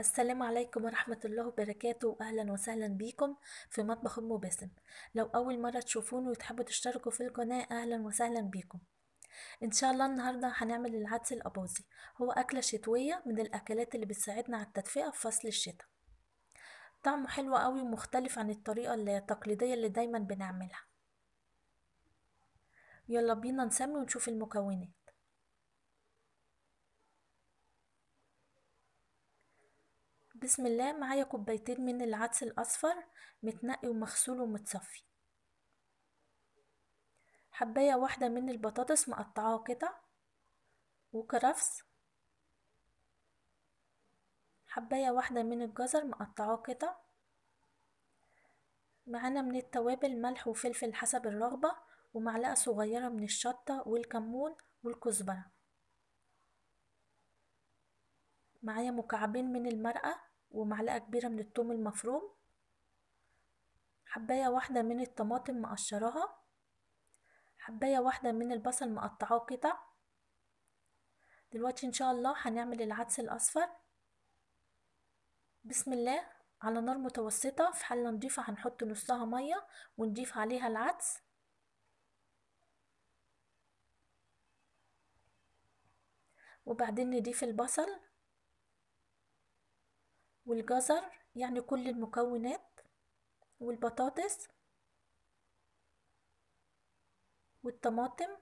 السلام عليكم ورحمة الله وبركاته وأهلا وسهلا بيكم في مطبخ أم باسم لو أول مرة تشوفوني وتحبوا تشتركوا في القناة أهلا وسهلا بيكم إن شاء الله النهاردة هنعمل العدس الأباظي هو أكلة شتوية من الأكلات اللي بتساعدنا على التدفئة في فصل الشتاء طعمه حلو قوي ومختلف عن الطريقة التقليدية اللي دايما بنعملها يلا بينا نسمي ونشوف المكونات بسم الله معايا كوبايتين من العدس الاصفر متنقي ومغسول ومتصفي حبايه واحده من البطاطس مقطعاها قطع وكرفس حبايه واحده من الجزر مقطعاها قطع معانا من التوابل ملح وفلفل حسب الرغبه ومعلقه صغيره من الشطه والكمون والكزبره معايا مكعبين من المرقة ومعلقة كبيرة من التوم المفروم حباية واحدة من الطماطم مقشراها حباية واحدة من البصل مقطعاه قطع دلوقتي ان شاء الله هنعمل العدس الاصفر بسم الله على نار متوسطة في حلة نضيفة هنحط نصها مية ونضيف عليها العدس وبعدين نضيف البصل والجزر يعني كل المكونات والبطاطس والطماطم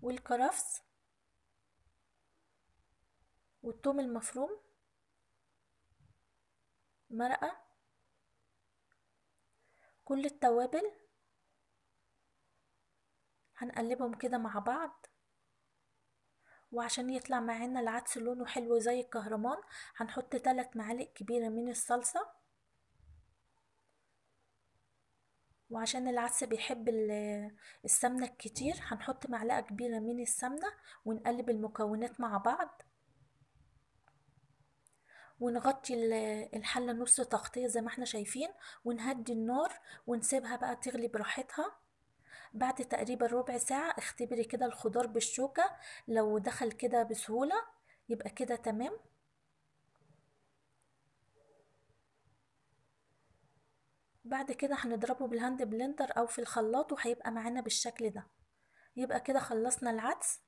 والكرفس والثوم المفروم مرقة كل التوابل هنقلبهم كده مع بعض وعشان يطلع معانا العدس لونه حلو زي الكهرمان هنحط ثلاث معالق كبيرة من الصلصة وعشان العدس بيحب السمنة الكتير هنحط معلقة كبيرة من السمنة ونقلب المكونات مع بعض ونغطي الحلة نص تغطية زي ما احنا شايفين ونهدي النار ونسيبها بقى تغلي براحتها بعد تقريبا ربع ساعة اختبري كده الخضار بالشوكة لو دخل كده بسهولة يبقى كده تمام بعد كده هنضربه بالهاند بلندر او في الخلاط وهيبقى معانا بالشكل ده يبقى كده خلصنا العدس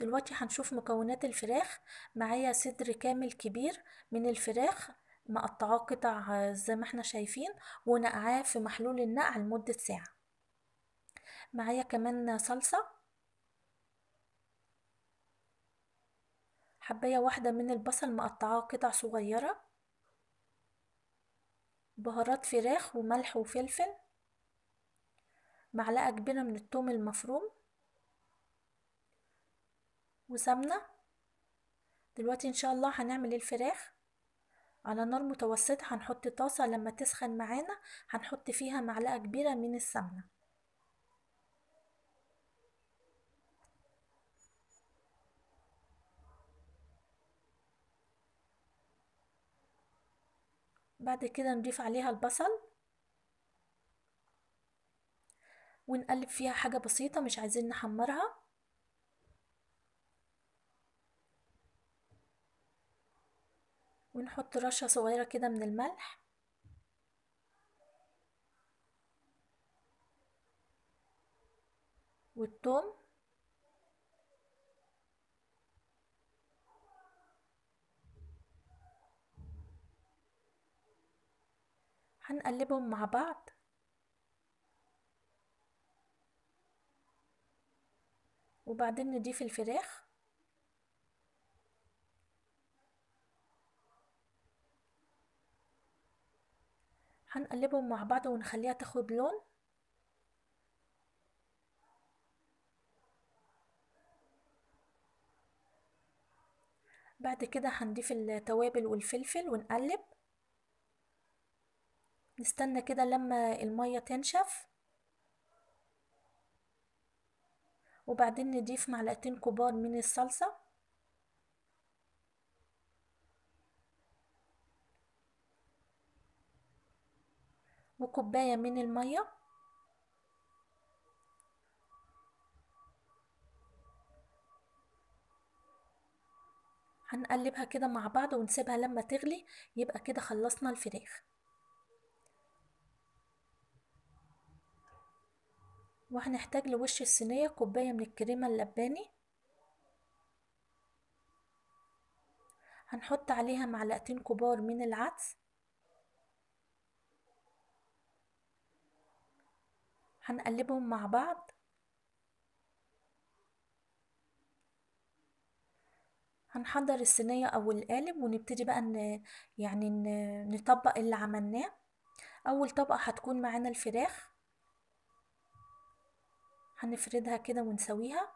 دلوقتي هنشوف مكونات الفراخ معايا صدر كامل كبير من الفراخ مقطعاه قطع زي ما احنا شايفين ونقعاه في محلول النقع لمدة ساعة معايا كمان صلصة حباية واحدة من البصل مقطعاه قطع صغيرة بهارات فراخ وملح وفلفل معلقة كبيرة من التوم المفروم وسمنة دلوقتي ان شاء الله هنعمل إيه الفراخ على نار متوسطة هنحط طاسة لما تسخن معانا هنحط فيها معلقة كبيرة من السمنة بعد كده نضيف عليها البصل ونقلب فيها حاجة بسيطة مش عايزين نحمرها ونحط رشة صغيرة كده من الملح والثوم هنقلبهم مع بعض وبعدين نضيف الفراخ هنقلبهم مع بعض ونخليها تاخد لون بعد كده هنضيف التوابل والفلفل ونقلب نستنى كده لما المية تنشف وبعدين نضيف معلقتين كبار من الصلصة وكوباية من المية هنقلبها كده مع بعض ونسيبها لما تغلي يبقى كده خلصنا الفراخ وهنحتاج لوش الصينية كوباية من الكريمة اللباني هنحط عليها معلقتين كبار من العدس هنقلبهم مع بعض هنحضر الصينية أو القالب ونبتدي بقى ن... يعني ن... نطبق اللي عملناه أول طبقة هتكون معانا الفراخ هنفردها كده ونسويها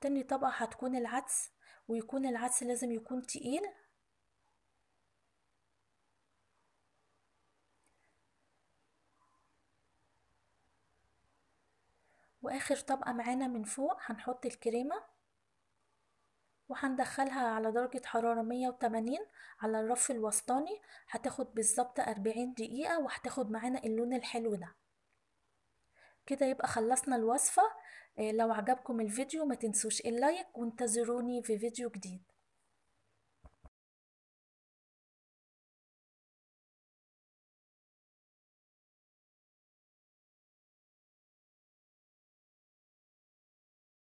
تاني طبقة هتكون العدس ويكون العدس لازم يكون تقيل واخر طبقة معانا من فوق هنحط الكريمة وهندخلها على درجة حرارة 180 على الرف الوسطاني هتاخد بالظبط 40 دقيقة وهتاخد معانا اللون الحلو ده كده يبقى خلصنا الوصفة آه، لو عجبكم الفيديو ما تنسوش اللايك وانتظروني في فيديو جديد